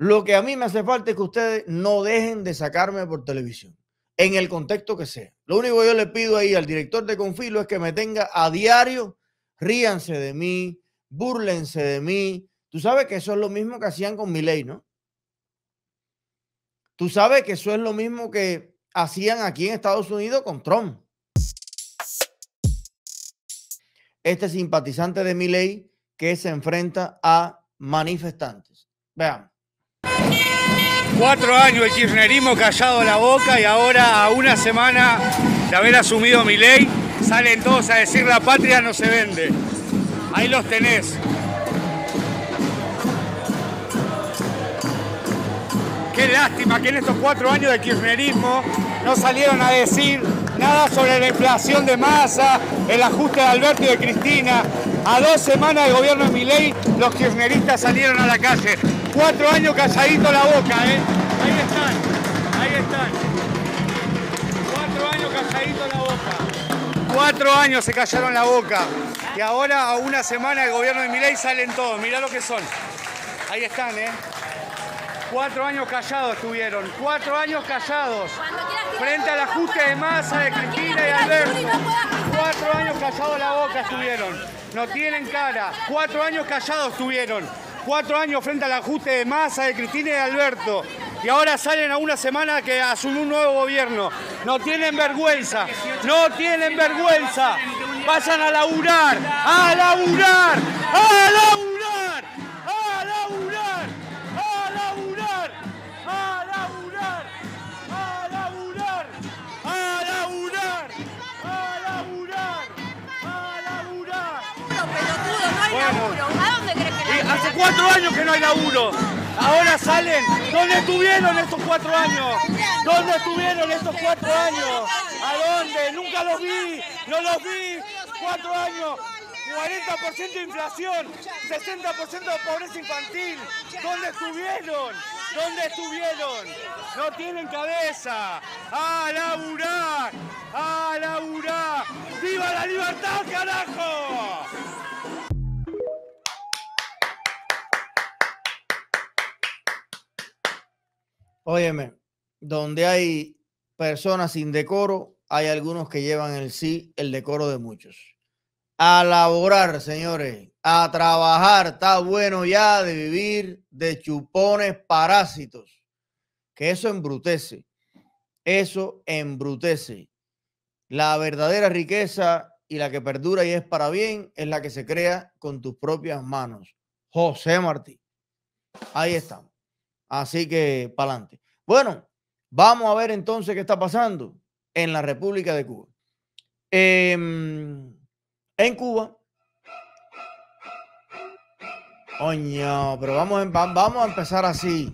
Lo que a mí me hace falta es que ustedes no dejen de sacarme por televisión, en el contexto que sea. Lo único que yo le pido ahí al director de Confilo es que me tenga a diario, ríanse de mí, burlense de mí. Tú sabes que eso es lo mismo que hacían con Miley, ¿no? Tú sabes que eso es lo mismo que hacían aquí en Estados Unidos con Trump. Este simpatizante de Miley que se enfrenta a manifestantes. Veamos. Cuatro años de kirchnerismo callado la boca y ahora a una semana de haber asumido mi ley, salen todos a decir la patria no se vende. Ahí los tenés. Qué lástima que en estos cuatro años de kirchnerismo no salieron a decir nada sobre la inflación de masa, el ajuste de Alberto y de Cristina, a dos semanas del gobierno de Milei, los kirchneristas salieron a la calle. Cuatro años calladito la boca, ¿eh? Ahí están, ahí están. Cuatro años calladito la boca. Cuatro años se callaron la boca. Y ahora, a una semana del gobierno de Miley, salen todos. Mirá lo que son. Ahí están, ¿eh? Cuatro años callados estuvieron, cuatro años callados. Frente al ajuste de masa de Cristina y Alberto. Cuatro años callados la boca estuvieron no tienen cara. Cuatro años callados tuvieron. Cuatro años frente al ajuste de masa de Cristina y de Alberto. Y ahora salen a una semana que asumió un nuevo gobierno. No tienen vergüenza. No tienen vergüenza. Vayan a laburar. A laburar. A laburar. cuatro años que no hay laburo. Ahora salen. ¿Dónde estuvieron estos cuatro años? ¿Dónde estuvieron estos cuatro años? ¿A dónde? Nunca los vi. No los vi. Cuatro años. 40% de inflación, 60% de pobreza infantil. ¿Dónde estuvieron? ¿Dónde estuvieron? No tienen cabeza. ¡A laburar! ¡A laburar! ¡Viva la libertad, carajo! Óyeme, donde hay personas sin decoro, hay algunos que llevan el sí, el decoro de muchos. A laborar, señores, a trabajar, está bueno ya de vivir de chupones parásitos, que eso embrutece, eso embrutece. La verdadera riqueza y la que perdura y es para bien es la que se crea con tus propias manos. José Martí. Ahí estamos. Así que para adelante. Bueno, vamos a ver entonces qué está pasando en la República de Cuba. Em, en Cuba. Coño, pero vamos, em, vamos a empezar así.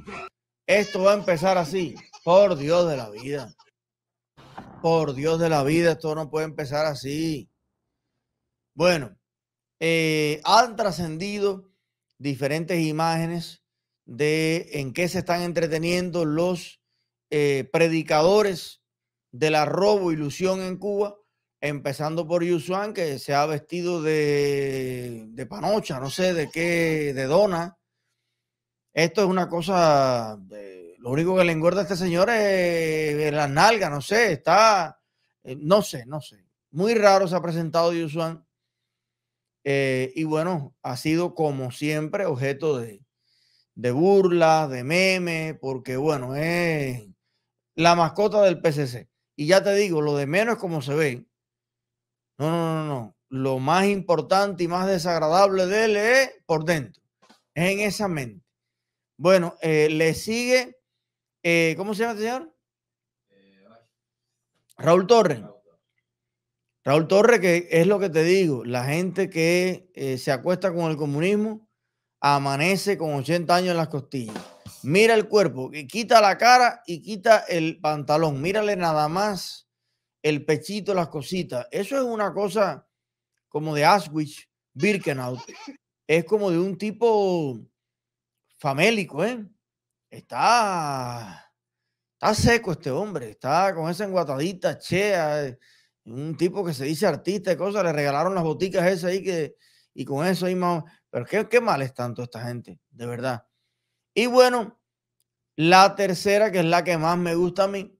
Esto va a empezar así. Por Dios de la vida. Por Dios de la vida, esto no puede empezar así. Bueno, eh, han trascendido diferentes imágenes de en qué se están entreteniendo los eh, predicadores predicadores la robo ilusión en Cuba, empezando por Yusuan, que se ha vestido de, panocha, no sé de qué, de dona. Esto es una cosa, lo único que le engorda a este señor es la nalga, no sé, está, eh, no sé, no sé. Muy raro se ha presentado Yusuan. Eh, y bueno, ha sido como siempre objeto de, de burla, de meme, porque bueno, es la mascota del PCC. Y ya te digo, lo de menos es como se ve. No, no, no, no. Lo más importante y más desagradable de él es por dentro. Es en esa mente. Bueno, eh, le sigue, eh, ¿cómo se llama este señor? Eh, Raúl Torres. Raúl Torres, que es lo que te digo, la gente que se acuesta con el comunismo amanece con 80 años en las costillas. Mira el cuerpo, quita la cara y quita el pantalón. Mírale nada más el pechito, las cositas. Eso es una cosa como de Aswich Birkenau. Es como de un tipo famélico, ¿eh? Está, está seco este hombre, está con esa enguatadita, chea, un tipo que se dice artista y cosas, le regalaron las boticas esas ahí que, y con eso ahí más pero qué, mal es tanto esta gente, de verdad. Y bueno, la tercera, que es la que más me gusta a mí.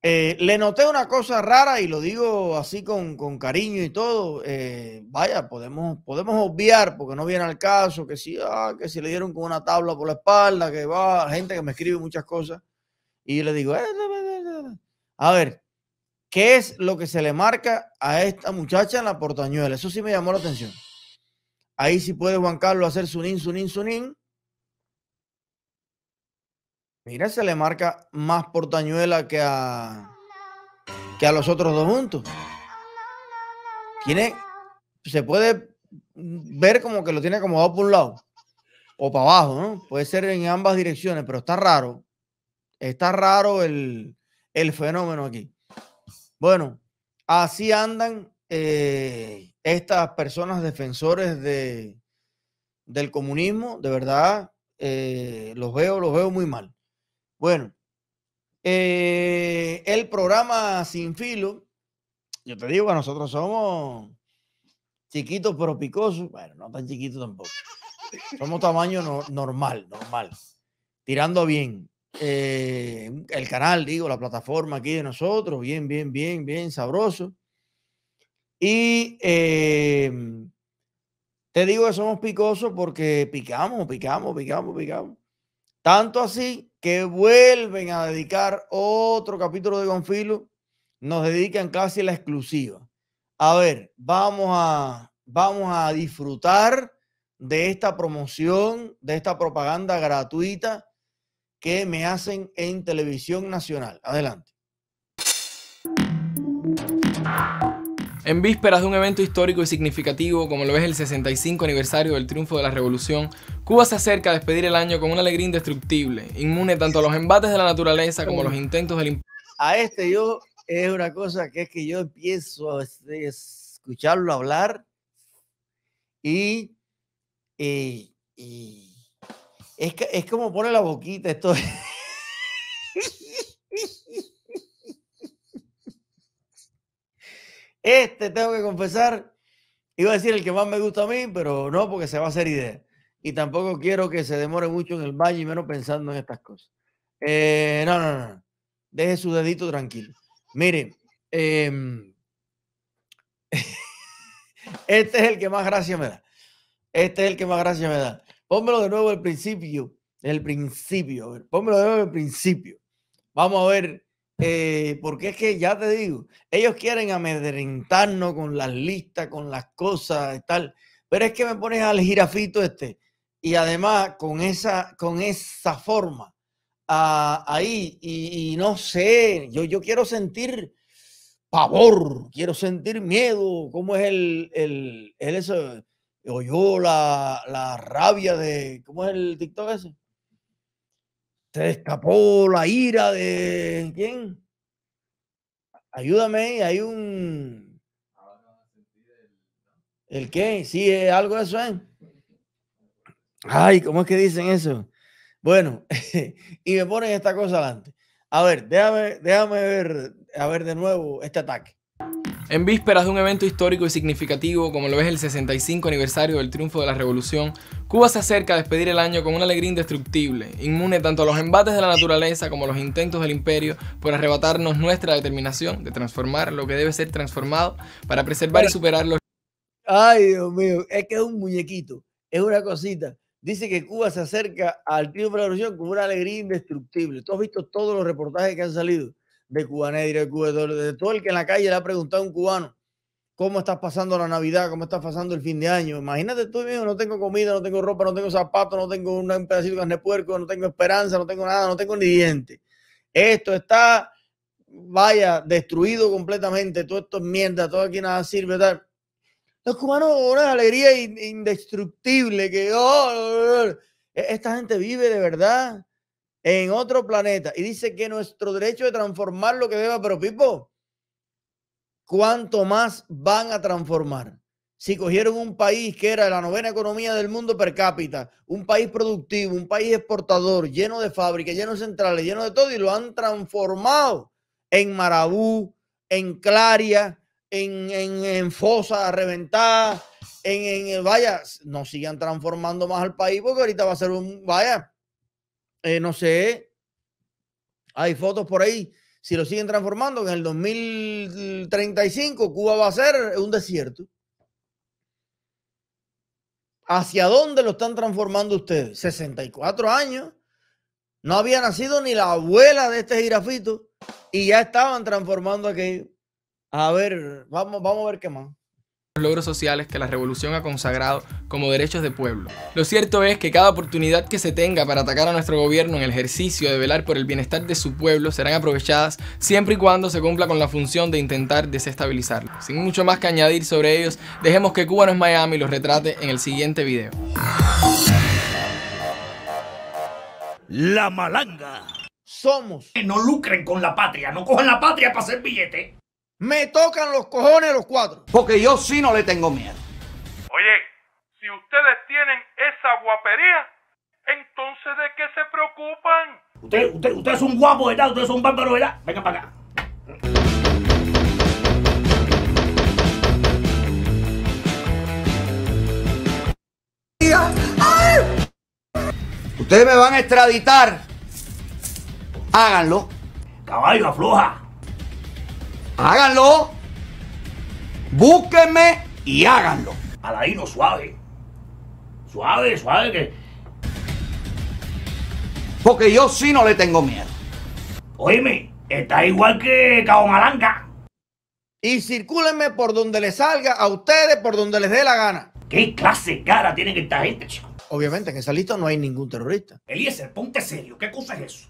Eh, le noté una cosa rara y lo digo así con, cariño y todo. Eh, vaya, podemos, podemos obviar porque no viene al caso que si, ah, que si le dieron con una tabla por la espalda, que va, gente que me escribe muchas cosas. Y le digo, eh, a ver, ¿qué es lo que se le marca a esta muchacha en la portañuela? Eso sí me llamó la atención. Ahí sí puede Juan Carlos hacer sunín, su sunín. Mira, se le marca más portañuela que a, que a los otros dos juntos. Tiene, se puede ver como que lo tiene acomodado por un lado o para abajo, ¿no? Puede ser en ambas direcciones, pero está raro. Está raro el, fenómeno aquí. Bueno, así andan eh, estas personas defensores de, del comunismo, de verdad, eh, los veo, los veo muy mal. Bueno, eh, el programa Sin Filo, yo te digo que nosotros somos chiquitos pero picosos, bueno, no tan chiquitos tampoco. Somos tamaño normal, normal, tirando bien. Eh, el canal, digo, la plataforma aquí de nosotros, bien, bien, bien, bien sabroso. Y em, te digo que somos picosos porque picamos, picamos, picamos, picamos. Tanto así que vuelven a dedicar otro capítulo de Gonfilo. Nos dedican casi la exclusiva. A ver, vamos a, vamos a disfrutar de esta promoción, de esta propaganda gratuita que me hacen en televisión nacional. Adelante. En vísperas de un evento histórico y significativo como lo es el 65 aniversario del triunfo de la revolución, Cuba se acerca a despedir el año con una alegría indestructible, inmune tanto a los embates de la naturaleza como a los intentos del A este yo es una cosa que es que yo empiezo a este, escucharlo hablar y, eh, es, es como pone la boquita esto. Este tengo que confesar, iba a decir el que más me gusta a mí, pero no porque se va a hacer idea. Y tampoco quiero que se demore mucho en el baño y menos pensando en estas cosas. Eh, no, no, no. Deje su dedito tranquilo. Mire, em, este es el que más gracia me da. Este es el que más gracia me da. Pónmelo de nuevo al principio. El principio. A ver, de nuevo al principio. Vamos a ver eh, porque es que ya te digo, ellos quieren amedrentarnos con las listas, con las cosas y tal. Pero es que me pones al jirafito este y además con esa, con esa forma ah, ahí y, no sé, yo, yo quiero sentir pavor, quiero sentir miedo, cómo es el, el, el eso, o yo la, la rabia de, ¿cómo es el TikTok ese? se escapó la ira de quién? Ayúdame, hay un ¿El qué? Sí, algo de eso ¿eh? Ay, ¿cómo es que dicen eso? Bueno, y me ponen esta cosa adelante. A ver, déjame, déjame ver, a ver de nuevo este ataque. En vísperas de un evento histórico y significativo como lo es el 65 aniversario del triunfo de la Revolución, Cuba se acerca a despedir el año con una alegría indestructible, inmune tanto a los embates de la naturaleza como a los intentos del imperio por arrebatarnos nuestra determinación de transformar lo que debe ser transformado para preservar y superar los... Ay, Dios mío, es que es un muñequito, es una cosita. Dice que Cuba se acerca al triunfo de la revolución con una alegría indestructible. Tú has visto todos los reportajes que han salido de Cubanero, de Cuba, de todo el que en la calle le ha preguntado a un cubano cómo estás pasando la Navidad, cómo estás pasando el fin de año. Imagínate tú mismo, no tengo comida, no tengo ropa, no tengo zapatos, no tengo un pedacito de carne de puerco, no tengo esperanza, no tengo nada, no tengo ni diente. Esto está, vaya, destruido completamente, todo esto es mierda, todo aquí nada sirve, tal. Los cubanos, una alegría indestructible que oh, e, esta gente vive de verdad en otro planeta y dice que nuestro derecho de transformar lo que deba, pero Pipo, cuánto más van a transformar. Si cogieron un país que era la novena economía del mundo per cápita, un país productivo, un país exportador, lleno de fábricas, lleno de centrales, lleno de todo, y lo han transformado en Marabú, en Claria, en, en, en Fosa Reventada, en, en, vaya, no sigan transformando más al país porque ahorita va a ser un, vaya, eh, no sé, hay fotos por ahí si lo siguen transformando, en el 2035 Cuba va a ser un desierto. ¿Hacia dónde lo están transformando ustedes? 64 años. No había nacido ni la abuela de este jirafito y ya estaban transformando aquello. A ver, vamos, vamos a ver qué más logros sociales que la revolución ha consagrado como derechos de pueblo. Lo cierto es que cada oportunidad que se tenga para atacar a nuestro gobierno en el ejercicio de velar por el bienestar de su pueblo serán aprovechadas siempre y cuando se cumpla con la función de intentar desestabilizarlo. Sin mucho más que añadir sobre ellos, dejemos que Cuba no es Miami los retrate en el siguiente video. La malanga. Somos. Que no lucren con la patria, no cojan la patria para hacer billete. Me tocan los cojones los cuatro. Porque yo sí no le tengo miedo. Oye, si ustedes tienen esa guapería, entonces ¿de qué se preocupan? Ustedes son guapos, ¿verdad? Ustedes son bárbaros, ¿verdad? Vengan para acá. Ustedes me van a extraditar. Háganlo. Caballo, afloja. Háganlo. Búsquenme y háganlo. no suave. Suave, suave que. Porque yo sí no le tengo miedo. Oíme, está igual que Cabo Malanga. Y circúlenme por donde les salga, a ustedes por donde les dé la gana. ¿Qué clase de cara tienen esta gente, chico? Obviamente, en esa lista no hay ningún terrorista. Eliezer, ponte serio, ¿qué cosa es eso?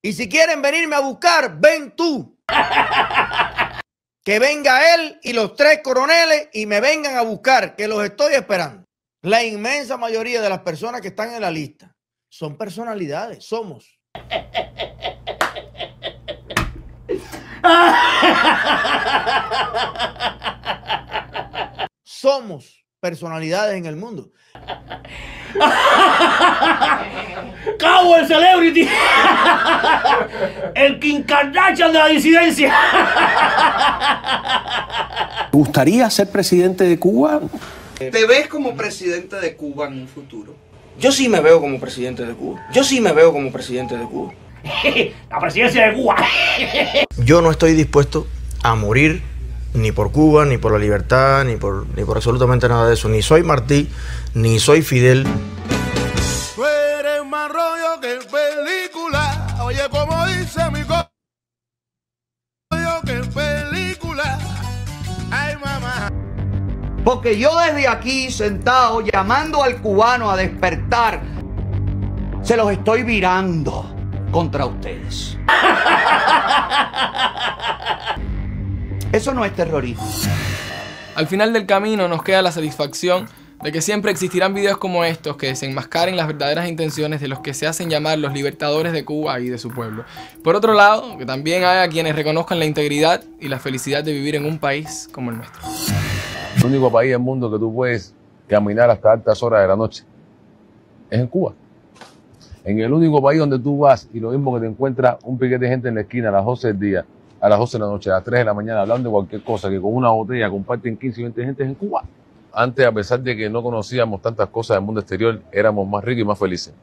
Y si quieren venirme a buscar, ven tú. Que venga él y los tres coroneles y me vengan a buscar, que los estoy esperando. La inmensa mayoría de las personas que están en la lista son personalidades, somos. somos personalidades en el mundo. ¡Cabo el celebrity! ¡El King de la disidencia! ¿Te gustaría ser presidente de Cuba? ¿Te ves como presidente de Cuba en un futuro? Yo sí me veo como presidente de Cuba. Yo sí me veo como presidente de Cuba. la presidencia de Cuba. Yo no estoy dispuesto a morir ni por Cuba, ni por la libertad, ni por, ni por absolutamente nada de eso. Ni soy Martí, ni soy Fidel. que película. Oye, dice que película. Ay, mamá. Porque yo desde aquí, sentado, llamando al cubano a despertar, se los estoy virando contra ustedes. Eso no es terrorismo. Al final del camino nos queda la satisfacción de que siempre existirán videos como estos que desenmascaren las verdaderas intenciones de los que se hacen llamar los libertadores de Cuba y de su pueblo. Por otro lado, que también haya quienes reconozcan la integridad y la felicidad de vivir en un país como el nuestro. El único país del mundo que tú puedes caminar hasta altas horas de la noche es en Cuba. En el único país donde tú vas y lo mismo que te encuentra un piquete de gente en la esquina a las 12 del día, a las 12 de la noche, a las 3 de la mañana, hablando de cualquier cosa, que con una botella comparten 15 y 20 gentes en Cuba. Antes, a pesar de que no conocíamos tantas cosas del mundo exterior, éramos más ricos y más felices.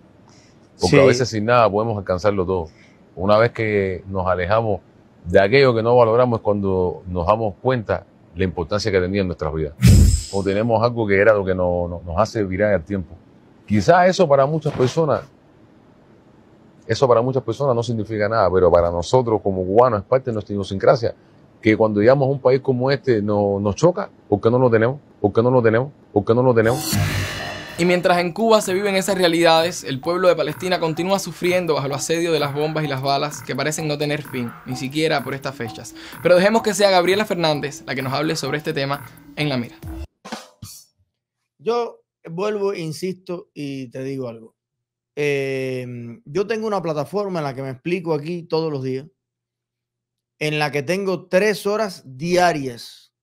Porque a veces sin nada podemos alcanzarlo todo. Una vez que nos alejamos de aquello que no valoramos es cuando nos damos cuenta la importancia que tenía en nuestras vidas. O tenemos algo que era lo que nos hace virar el tiempo. Quizás eso para muchas personas eso para muchas personas no significa nada, pero para nosotros como cubanos es parte de nuestra idiosincrasia. Que cuando llegamos a un país como este no, nos choca, porque no lo tenemos, porque no lo tenemos, porque no lo tenemos. Y mientras en Cuba se viven esas realidades, el pueblo de Palestina continúa sufriendo bajo el asedio de las bombas y las balas que parecen no tener fin, ni siquiera por estas fechas. Pero dejemos que sea Gabriela Fernández la que nos hable sobre este tema en la mira. Yo vuelvo, insisto y te digo algo Em, yo tengo una plataforma en la que me explico aquí todos los días, en la que tengo tres horas diarias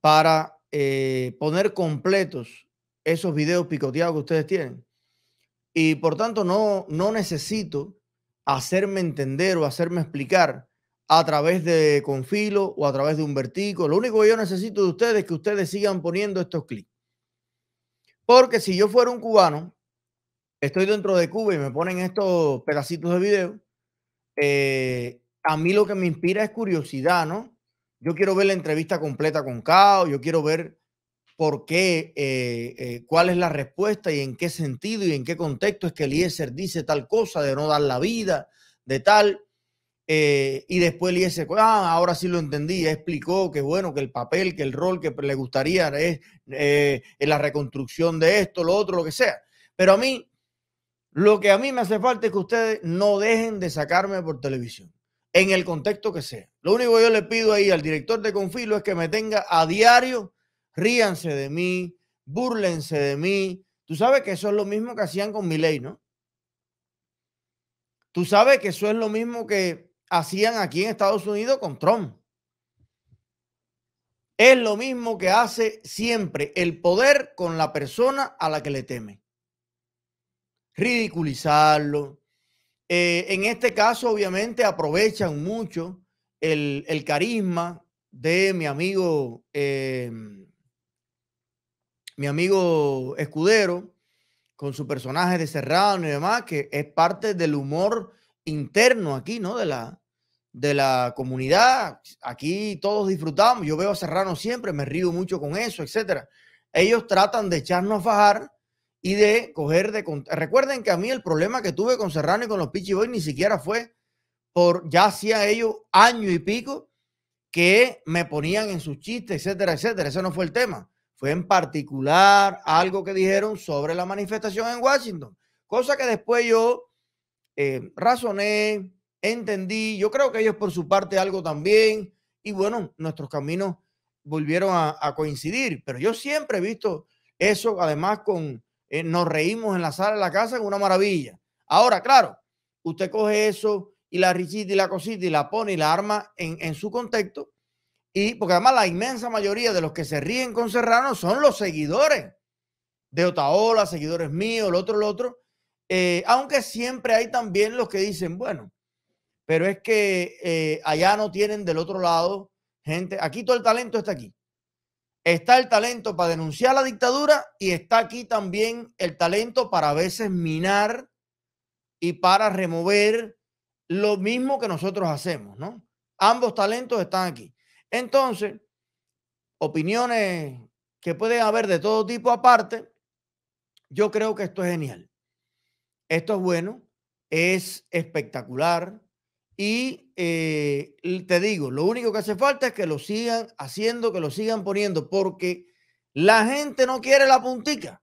para eh, poner completos esos videos picoteados que ustedes tienen. Y por tanto, no, no necesito hacerme entender o hacerme explicar a través de Confilo o a través de un vertigo Lo único que yo necesito de ustedes es que ustedes sigan poniendo estos clics. Porque si yo fuera un cubano estoy dentro de Cuba y me ponen estos pedacitos de video, eh, a mí lo que me inspira es curiosidad, ¿no? Yo quiero ver la entrevista completa con Cao, yo quiero ver por qué, eh, eh, cuál es la respuesta y en qué sentido y en qué contexto es que Eliezer dice tal cosa de no dar la vida, de tal. y después Eliezer, ah, ahora sí lo entendí, explicó que bueno, que el papel, que el rol que le gustaría es la reconstrucción de esto, lo otro, lo que sea. Pero a mí lo que a mí me hace falta es que ustedes no dejen de sacarme por televisión, en el contexto que sea. Lo único que yo le pido ahí al director de Confilo es que me tenga a diario, ríanse de mí, burlense de mí. Tú sabes que eso es lo mismo que hacían con Miley, ¿no? Tú sabes que eso es lo mismo que hacían aquí en Estados Unidos con Trump. Es lo mismo que hace siempre el poder con la persona a la que le teme ridiculizarlo. Eh, en este caso, obviamente, aprovechan mucho el, carisma de mi amigo, em, mi amigo Escudero, con su personaje de Serrano y demás, que es parte del humor interno aquí, ¿no? De la, de la comunidad. Aquí todos disfrutamos. Yo veo a Serrano siempre, me río mucho con eso, etcétera. Ellos tratan de echarnos a fajar y de coger de... Recuerden que a mí el problema que tuve con Serrano y con los Pitchy Boys ni siquiera fue por, ya hacía ellos año y pico que me ponían en sus chistes, etcétera, etcétera. Ese no fue el tema. Fue en particular algo que dijeron sobre la manifestación en Washington. Cosa que después yo eh, razoné, entendí. Yo creo que ellos por su parte algo también. Y bueno, nuestros caminos volvieron a coincidir. Pero yo siempre he visto eso, además con eh, nos reímos en la sala de la casa, en una maravilla. Ahora, claro, usted coge eso y la richita y la cosita y la pone y la arma en, su contexto. Y porque además la inmensa mayoría de los que se ríen con Serrano son los seguidores de Otaola, seguidores míos, el otro, el otro. Eh, aunque siempre hay también los que dicen, bueno, pero es que eh, allá no tienen del otro lado gente. Aquí todo el talento está aquí. Está el talento para denunciar la dictadura y está aquí también el talento para a veces minar y para remover lo mismo que nosotros hacemos, ¿no? Ambos talentos están aquí. Entonces, opiniones que pueden haber de todo tipo aparte, yo creo que esto es genial. Esto es bueno, es espectacular, y eh, te digo, lo único que hace falta es que lo sigan haciendo, que lo sigan poniendo, porque la gente no quiere la puntica.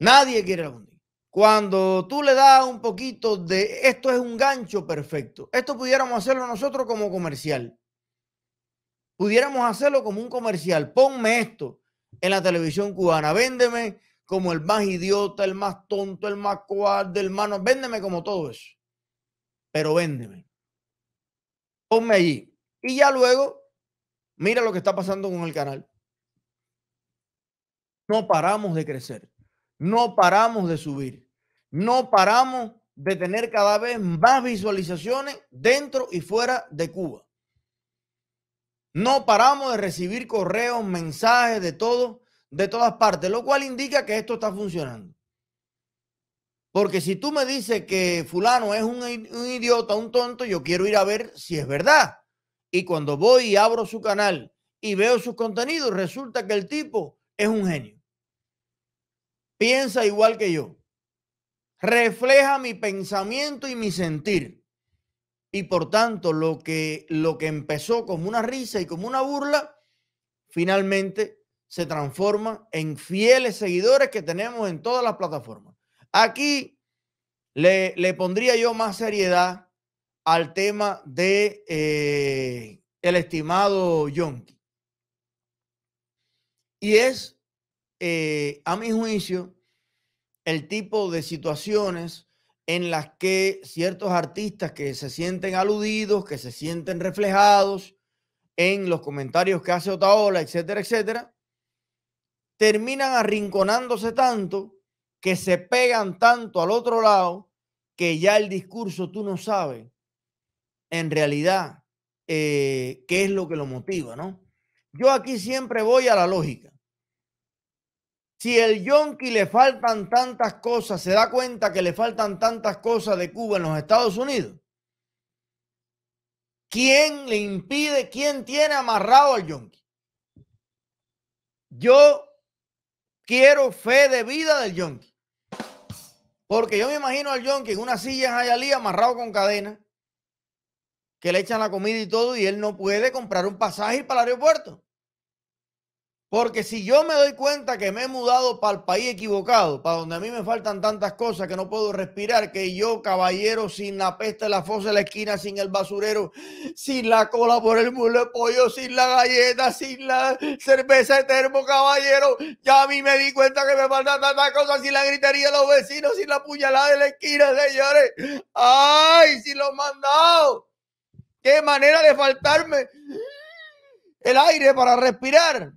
Nadie quiere la puntica. Cuando tú le das un poquito de esto es un gancho perfecto. Esto pudiéramos hacerlo nosotros como comercial. Pudiéramos hacerlo como un comercial. Ponme esto en la televisión cubana. Véndeme como el más idiota, el más tonto, el más cual, del mano. Véndeme como todo eso pero véndeme. Ponme allí. Y ya luego, mira lo que está pasando con el canal. No paramos de crecer, no paramos de subir, no paramos de tener cada vez más visualizaciones dentro y fuera de Cuba. No paramos de recibir correos, mensajes de todo, de todas partes, lo cual indica que esto está funcionando. Porque si tú me dices que fulano es un, idiota, un tonto, yo quiero ir a ver si es verdad. Y cuando voy y abro su canal y veo sus contenidos, resulta que el tipo es un genio. Piensa igual que yo. Refleja mi pensamiento y mi sentir. Y por tanto, lo que, lo que empezó como una risa y como una burla, finalmente se transforma en fieles seguidores que tenemos en todas las plataformas. Aquí le, pondría yo más seriedad al tema de eh, el estimado Yonki. Y es, eh, a mi juicio, el tipo de situaciones en las que ciertos artistas que se sienten aludidos, que se sienten reflejados en los comentarios que hace Otaola, etcétera, etcétera, terminan arrinconándose tanto que se pegan tanto al otro lado que ya el discurso tú no sabes en realidad eh, qué es lo que lo motiva, ¿no? Yo aquí siempre voy a la lógica. Si el yonki le faltan tantas cosas, se da cuenta que le faltan tantas cosas de Cuba en los Estados Unidos. ¿Quién le impide, quién tiene amarrado al yonki? Yo Quiero fe de vida del yonki. Porque yo me imagino al yonki en una silla en amarrado con cadena, que le echan la comida y todo, y él no puede comprar un pasaje para el aeropuerto. Porque si yo me doy cuenta que me he mudado para el país equivocado, para donde a mí me faltan tantas cosas que no puedo respirar, que yo, caballero, sin la peste, la fosa de la esquina, sin el basurero, sin la cola por el muro de pollo, sin la galleta, sin la cerveza de termo, caballero, ya a mí me di cuenta que me faltan tantas cosas, sin la gritería de los vecinos, sin la puñalada de la esquina, señores. ¡Ay, si los mandado! ¡Qué manera de faltarme el aire para respirar!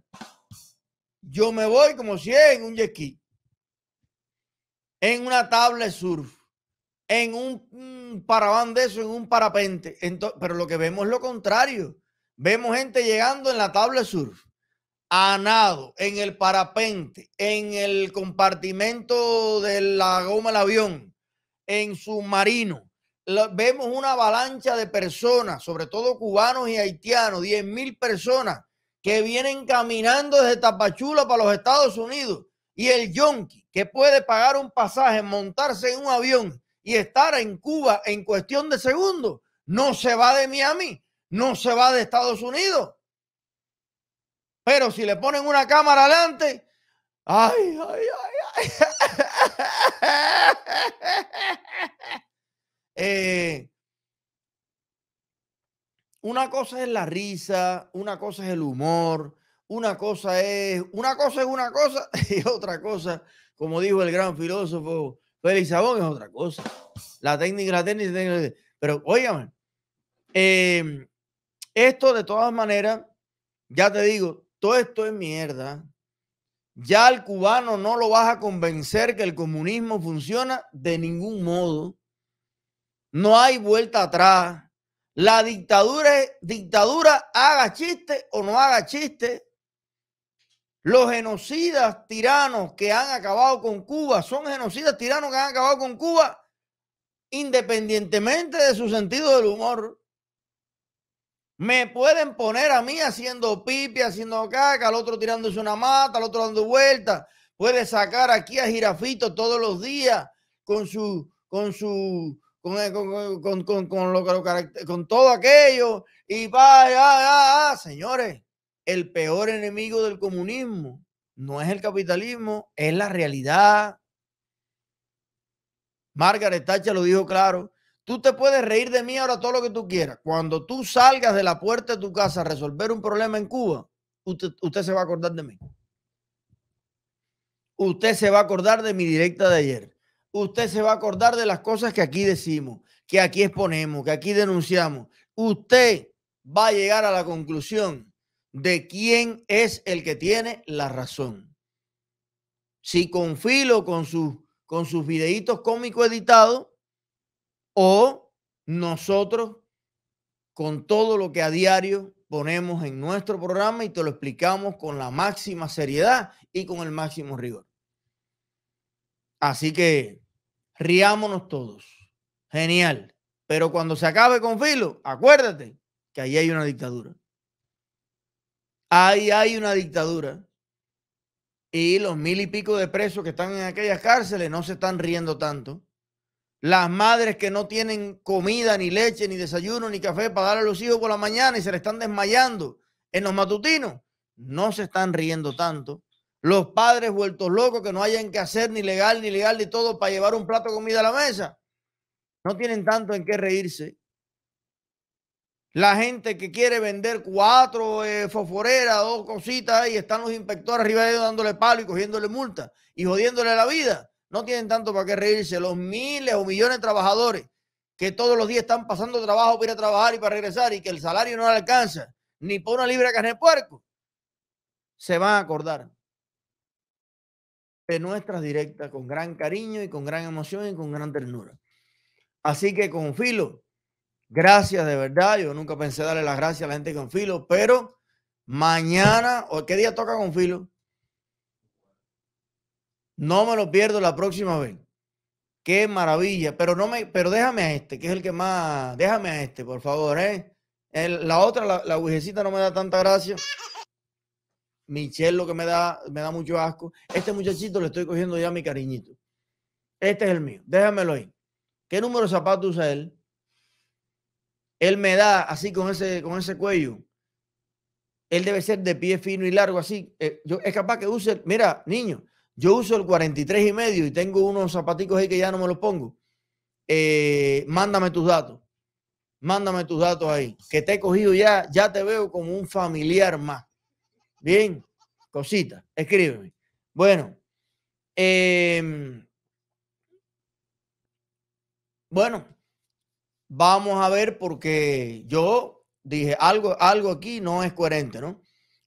yo me voy como si es en un jet en una tabla surf, en un, un de eso, en un parapente. pero lo que vemos es lo contrario. Vemos gente llegando en la tabla surf, a nado, en el parapente, en el compartimento de la goma del avión, en submarino. vemos una avalancha de personas, sobre todo cubanos y haitianos, 10 mil personas que vienen caminando desde Tapachula para los Estados Unidos y el yonki que puede pagar un pasaje, montarse en un avión y estar en Cuba en cuestión de segundos, no se va de Miami, no se va de Estados Unidos. Pero si le ponen una cámara adelante, ay, ay, ay, ay. Eh, una cosa es la risa, una cosa es el humor, una cosa es una cosa es una cosa y otra cosa, como dijo el gran filósofo Félix Sabón, es otra cosa. La técnica, la técnica, la técnica pero óigame, em, esto de todas maneras, ya te digo, todo esto es mierda. Ya al cubano no lo vas a convencer que el comunismo funciona de ningún modo. No hay vuelta atrás. La dictadura dictadura, haga chiste o no haga chiste. Los genocidas tiranos que han acabado con Cuba son genocidas tiranos que han acabado con Cuba independientemente de su sentido del humor. Me pueden poner a mí haciendo pipi, haciendo caca, al otro tirándose una mata, al otro dando vueltas. Puede sacar aquí a Girafito todos los días con su, con su con, con todo aquello y va, ah ah, ah, ah, señores, el peor enemigo del comunismo no es el capitalismo, es la realidad. Margaret Thatcher lo dijo claro. Tú te puedes reír de mí ahora todo lo que tú quieras. Cuando tú salgas de la puerta de tu casa a resolver un problema en Cuba, usted se va a acordar de mí. Usted se va a acordar de mi directa de ayer usted se va a acordar de las cosas que aquí decimos, que aquí exponemos, que aquí denunciamos. Usted va a llegar a la conclusión de quién es el que tiene la razón. Si con con, con sus videitos cómicos editados, o nosotros con todo lo que a diario ponemos en nuestro programa y te lo explicamos con la máxima seriedad y con el máximo rigor. Así que riámonos todos. Genial. Pero cuando se acabe con filo, acuérdate que ahí hay una dictadura. Ahí hay una dictadura. Y los mil y pico de presos que están en aquellas cárceles no se están riendo tanto. Las madres que no tienen comida, ni leche, ni desayuno, ni café para dar a los hijos por la mañana y se le están desmayando en los matutinos, no se están riendo tanto. Los padres vueltos locos que no hayan que hacer ni legal, ni legal, ni todo para llevar un plato de comida a la mesa. No tienen tanto en qué reírse. La gente que quiere vender cuatro eh, foforeras, dos cositas, y están los inspectores arriba de ellos dándole palo y cogiéndole multa y jodiéndole la vida. No tienen tanto para qué reírse. Los miles o millones de trabajadores que todos los días están pasando trabajo para ir a trabajar y para regresar y que el salario no alcanza ni por una libra carne de puerco, se van a acordar nuestras directas con gran cariño y con gran emoción y con gran ternura. Así que con Filo, gracias de verdad. Yo nunca pensé darle las gracias a la gente con Filo, pero mañana, ¿o qué día toca con Filo? No me lo pierdo la próxima vez. Qué maravilla. Pero no me, pero déjame a este, que es el que más. Déjame a este, por favor, ¿eh? la otra, la, la no me da tanta gracia. Michelle lo que me da, me da mucho asco. Este muchachito le estoy cogiendo ya mi cariñito. Este es el mío. Déjamelo ahí. ¿Qué número de zapatos usa él? Él me da así con ese, con ese cuello. Él debe ser de pie fino y largo, así. Eh, yo, es capaz que use, mira, niño, yo uso el 43 y medio y tengo unos zapaticos ahí que ya no me los pongo. Eh, mándame tus datos. Mándame tus datos ahí. Que te he cogido ya, ya te veo como un familiar más. Bien, cosita, escríbeme. Bueno, em, bueno, vamos a ver porque yo dije algo, algo aquí no es coherente, ¿no?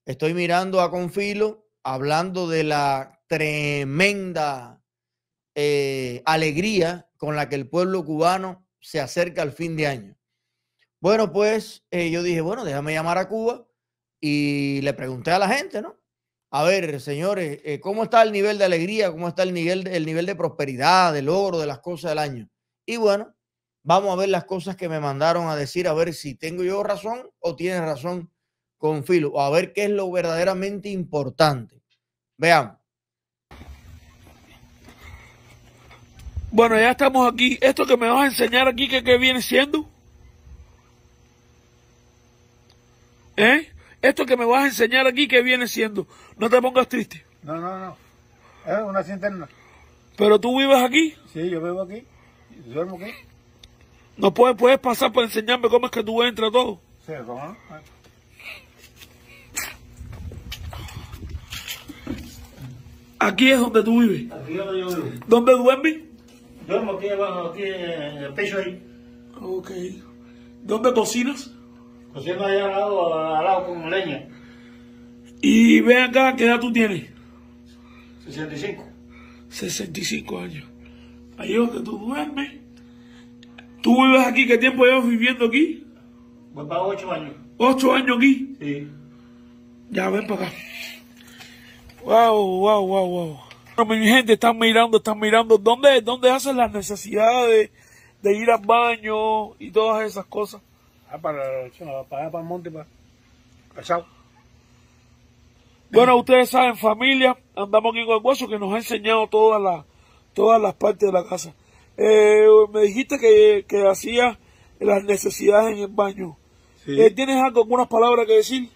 Estoy mirando a Confilo hablando de la tremenda eh, alegría con la que el pueblo cubano se acerca al fin de año. Bueno, pues eh, yo dije, bueno, déjame llamar a Cuba y le pregunté a la gente, ¿no? A ver, señores, eh, ¿cómo está el nivel de alegría? ¿Cómo está el nivel, el nivel de prosperidad, del oro, de las cosas del año? Y bueno, vamos a ver las cosas que me mandaron a decir, a ver si tengo yo razón o tienes razón con Filo, a ver qué es lo verdaderamente importante. Veamos. Bueno, ya estamos aquí. Esto que me vas a enseñar aquí, ¿qué, qué viene siendo? ¿Eh? Esto que me vas a enseñar aquí, ¿qué viene siendo? No te pongas triste. No, no, no. Es una cinterna. ¿Pero tú vives aquí? Sí, yo vivo aquí. ¿Duermo aquí? ¿No puedes, puedes pasar para enseñarme cómo es que tú entras todo? Sí, cómo no. Aquí es donde tú vives. Aquí es donde yo vivo. ¿Dónde duermes? Duermo aquí abajo, aquí en el pecho ahí. Ok. ¿Dónde cocinas? Cociendo allá al lado, al lado con leña. Y ve acá, ¿qué edad tú tienes? 65. 65 años. Ahí que tú duermes. ¿Tú vives aquí? ¿Qué tiempo llevas viviendo aquí? Voy para 8 años. ¿8 años aquí? Sí. Ya, ven para acá. Wow, wow, wow, wow. Bueno, mi gente, están mirando, están mirando. ¿Dónde, dónde hacen las necesidades de ir al baño y todas esas cosas? Ah, para, para, para el monte, para Bueno, ustedes saben, familia, andamos aquí con el hueso que nos ha enseñado todas las, todas las partes de la casa. Eh, me dijiste que, que hacía las necesidades en el baño. Eh, ¿Tienes algo, algunas palabras que decir?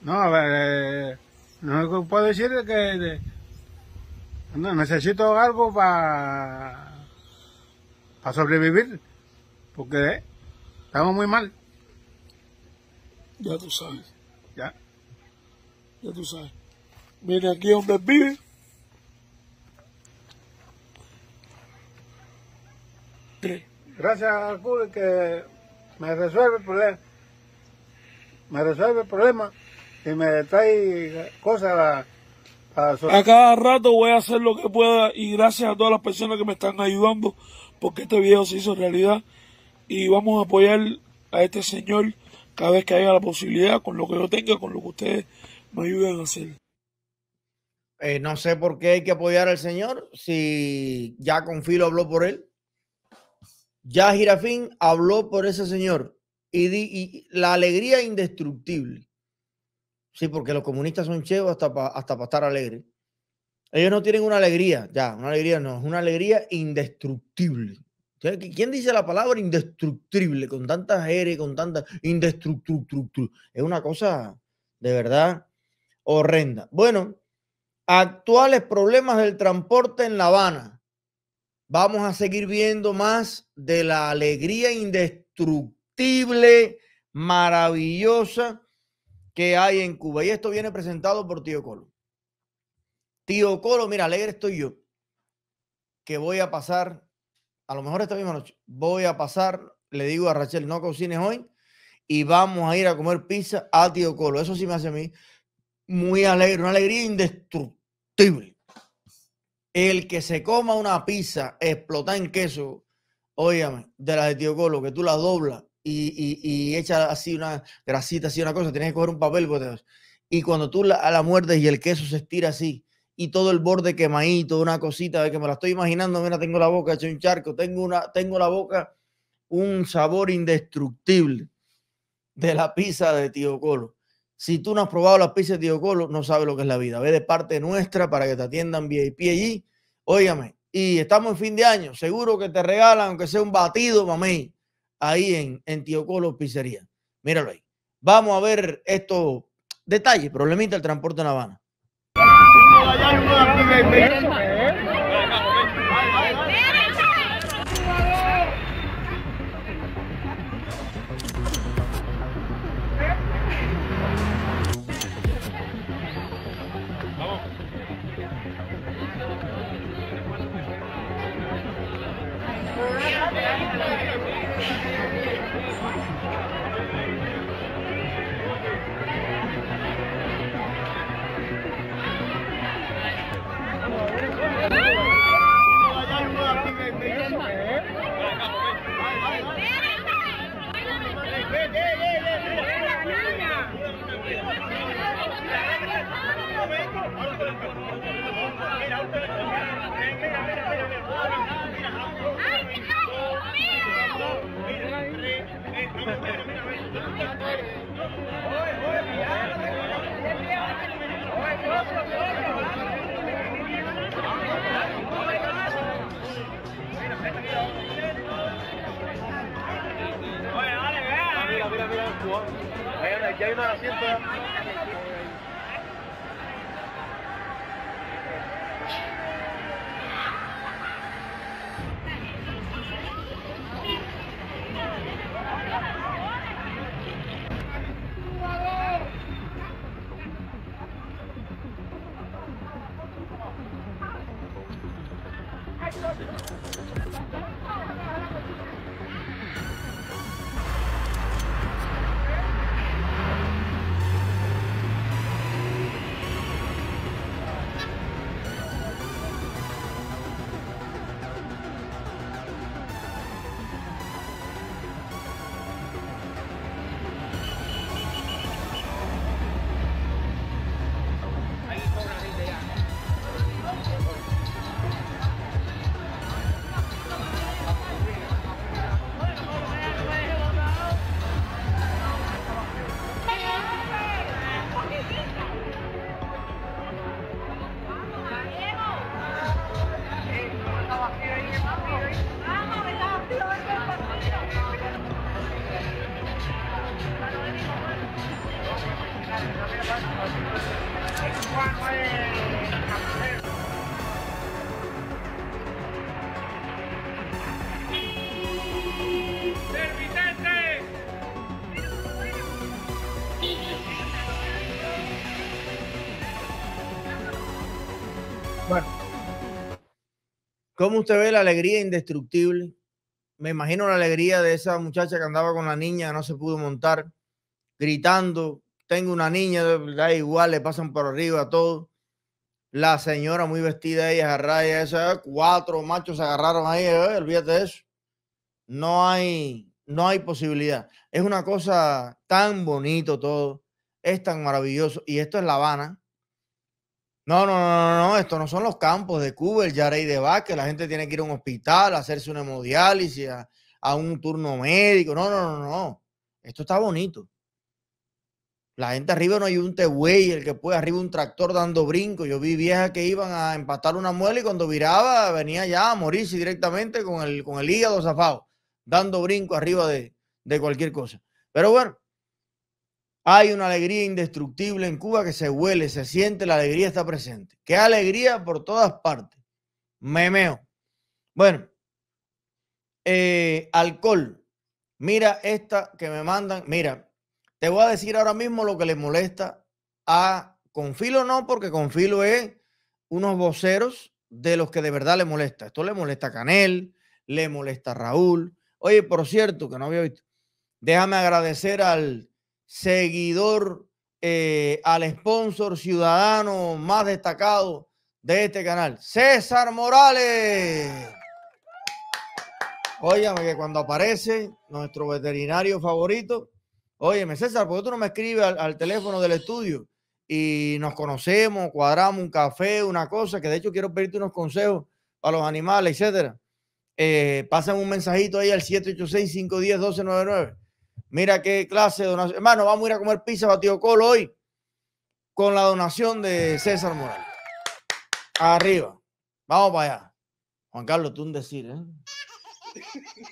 No, a ver, no eh, puedo decir que necesito algo para para sobrevivir, porque Estamos muy mal. Ya tú sabes. Ya. Ya tú sabes. mire aquí donde vive. Gracias al Cuba que me resuelve el problema. Me resuelve el problema y me trae cosas a, a cada rato voy a hacer lo que pueda y gracias a todas las personas que me están ayudando porque este video se hizo realidad y vamos a apoyar a este señor cada vez que haya la posibilidad, con lo que yo tenga, con lo que ustedes me ayuden a hacer. Eh, no sé por qué hay que apoyar al señor si ya Confilo habló por él. Ya Girafín habló por ese señor y, la alegría indestructible. Sí, porque los comunistas son chevos hasta para hasta estar alegres. Ellos no tienen una alegría, ya, una alegría no, es una alegría indestructible. ¿Quién dice la palabra indestructible con tantas eres con tanta indestructible? Es una cosa de verdad horrenda. Bueno, actuales problemas del transporte en La Habana. Vamos a seguir viendo más de la alegría indestructible, maravillosa que hay en Cuba. Y esto viene presentado por Tío Colo. Tío Colo, mira, alegre estoy yo que voy a pasar a lo mejor esta misma noche, voy a pasar, le digo a Rachel, no cocines hoy y vamos a ir a comer pizza a Tío Colo. Eso sí me hace a mí muy alegre, una alegría indestructible. El que se coma una pizza explotada en queso, óigame, de la de Tío Colo, que tú la doblas y, y, echas así una grasita, así una cosa, tienes que coger un papel, y cuando tú la, a la muerdes y el queso se estira así, y todo el borde quemadito, una cosita de que me la estoy imaginando, mira, tengo la boca hecho un charco, tengo, una, tengo la boca un sabor indestructible de la pizza de Tío Colo. Si tú no has probado la pizza de Tío Colo, no sabes lo que es la vida. Ve de parte nuestra para que te atiendan VIP allí. Óigame, y estamos en fin de año, seguro que te regalan, aunque sea un batido, mami, ahí en, en Tío Colo Pizzería. Míralo ahí. Vamos a ver estos detalles, problemita del transporte en Habana. Come on, ¿Cómo usted ve la alegría indestructible? Me imagino la alegría de esa muchacha que andaba con la niña, no se pudo montar, gritando, tengo una niña, da igual, le pasan por arriba a todo. La señora muy vestida, ahí, agarrada, esa, cuatro machos se agarraron ahí, eh, olvídate de eso. No hay, no hay posibilidad. Es una cosa tan bonito todo, es tan maravilloso. Y esto es La Habana, no, no, no, no, esto no son los campos de Cuba, el Yarey de Vázquez, la gente tiene que ir a un hospital, hacerse una hemodiálisis, a, un turno médico. No, no, no, no. Esto está bonito. La gente arriba no hay un tegüey el que puede arriba un tractor dando brinco. Yo vi viejas que iban a empatar una muela y cuando viraba venía ya a morirse directamente con el, con el hígado zafado, dando brinco arriba de cualquier cosa. Pero bueno, hay una alegría indestructible en Cuba que se huele, se siente, la alegría está presente. Qué alegría por todas partes. Memeo. Bueno, eh, alcohol. Mira esta que me mandan. Mira, te voy a decir ahora mismo lo que le molesta a Confilo, no, porque Confilo es unos voceros de los que de verdad le molesta. Esto le molesta a Canel, le molesta a Raúl. Oye, por cierto, que no había visto. Déjame agradecer al seguidor, eh, al sponsor ciudadano más destacado de este canal, César Morales. Óyame, que cuando aparece nuestro veterinario favorito, óyeme, César, ¿por qué tú no me escribes al, teléfono del estudio? y nos conocemos, cuadramos un café, una cosa, que de hecho quiero pedirte unos consejos para los animales, etcétera. Eh, pasan un mensajito ahí al 786-510-1299. Mira qué clase de donación. Hermano, vamos a ir a comer pizza batido colo hoy con la donación de César Moral. Arriba. Vamos para allá. Juan Carlos, tú un decir, ¿eh?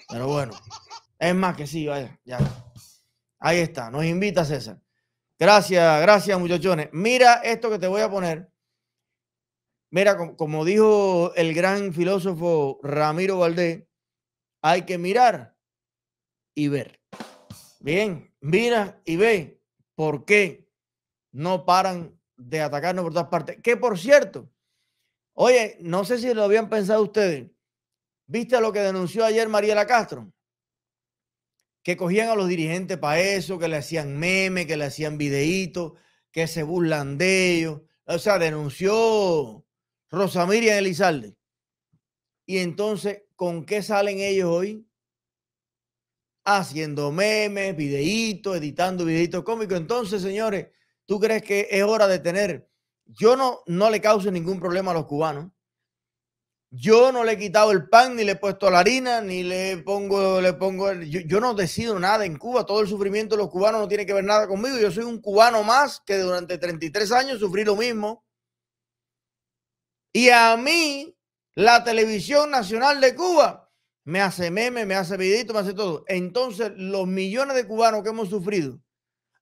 Pero bueno, es más que sí, vaya, ya. Ahí está, nos invita César. Gracias, gracias muchachones. Mira esto que te voy a poner. Mira, como dijo el gran filósofo Ramiro Valdés, hay que mirar y ver. Bien, mira y ve por qué no paran de atacarnos por todas partes. Que por cierto, oye, no sé si lo habían pensado ustedes. ¿Viste lo que denunció ayer Mariela Castro? Que cogían a los dirigentes para eso, que le hacían memes, que le hacían videitos, que se burlan de ellos. O sea, denunció rosamiria Elizalde. Y entonces, ¿con qué salen ellos hoy? haciendo memes, videitos, editando videitos cómicos. Entonces, señores, ¿tú crees que es hora de tener? Yo no, no le causo ningún problema a los cubanos. Yo no le he quitado el pan, ni le he puesto la harina, ni le pongo, le pongo. yo, no decido nada en Cuba. Todo el sufrimiento de los cubanos no tiene que ver nada conmigo. Yo soy un cubano más que durante 33 años sufrí lo mismo. Y a mí, la televisión nacional de Cuba me hace meme, me hace vidito, me hace todo. Entonces, los millones de cubanos que hemos sufrido,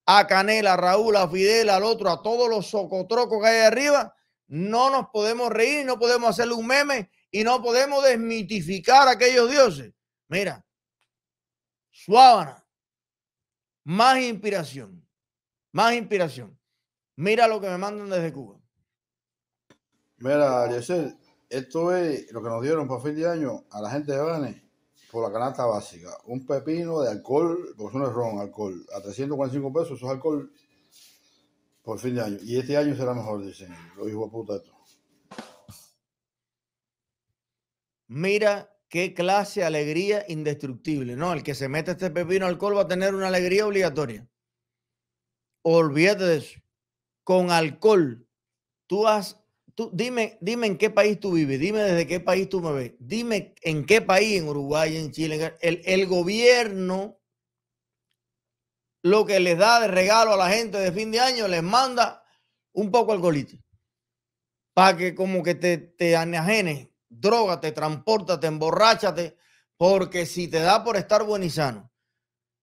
a Canela, a Raúl, a Fidel, al otro, a todos los socotrocos que hay arriba, no nos podemos reír, no podemos hacerle un meme y no podemos desmitificar a aquellos dioses. Mira, suábana, más inspiración, más inspiración. Mira lo que me mandan desde Cuba. Mira, Yesel, esto es lo que nos dieron para fin de año a la gente de Gane por la canasta básica. Un pepino de alcohol, porque eso no ron, alcohol, a 345 pesos, eso es alcohol por fin de año. Y este año será mejor, dicen lo hijos de puta esto. Mira qué clase de alegría indestructible. No, el que se mete este pepino alcohol va a tener una alegría obligatoria. Olvídate de eso. Con alcohol, tú has dime, dime en qué país tú vives, dime desde qué país tú me ves, dime en qué país, en Uruguay, en Chile, el, gobierno lo que les da de regalo a la gente de fin de año, les manda un poco alcoholito. Para que como que te, te anajenes, droga, te transporta, te porque si te da por estar buen y sano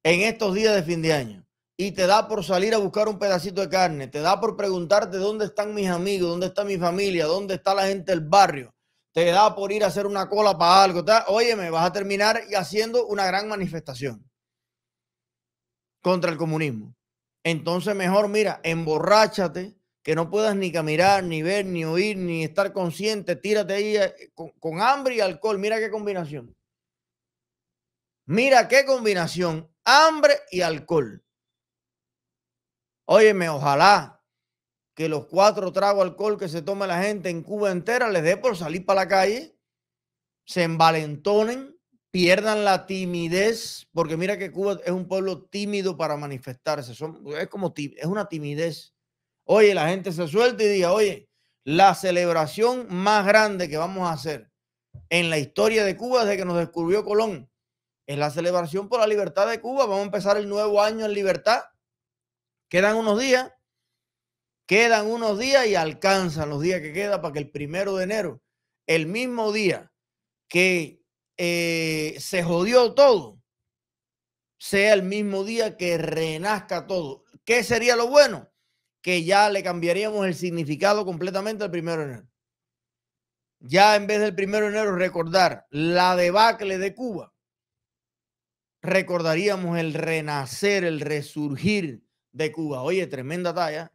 en estos días de fin de año, y te da por salir a buscar un pedacito de carne, te da por preguntarte dónde están mis amigos, dónde está mi familia, dónde está la gente del barrio, te da por ir a hacer una cola para algo. Oye, me óyeme, vas a terminar haciendo una gran manifestación contra el comunismo. Entonces mejor, mira, emborráchate, que no puedas ni caminar, ni ver, ni oír, ni estar consciente. Tírate ahí eh, con hambre y alcohol. Mira qué combinación. Mira qué combinación. Hambre y alcohol. Óyeme, ojalá que los cuatro tragos alcohol que se toma la gente en Cuba entera les dé por salir para la calle, se envalentonen, pierdan la timidez, porque mira que Cuba es un pueblo tímido para manifestarse, es como es una timidez. Oye, la gente se suelta y diga, oye, la celebración más grande que vamos a hacer en la historia de Cuba desde que nos descubrió Colón es la celebración por la libertad de Cuba. Vamos a empezar el nuevo año en libertad. Quedan unos días, quedan unos días y alcanzan los días que queda para que el primero de enero, el mismo día que eh, se jodió todo, sea el mismo día que renazca todo. ¿Qué sería lo bueno? Que ya le cambiaríamos el significado completamente al primero de enero. Ya en vez del primero de enero recordar la debacle de Cuba, recordaríamos el renacer, el resurgir de Cuba. Oye, tremenda talla.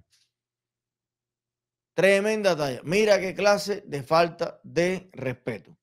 Tremenda talla. Mira qué clase de falta de respeto.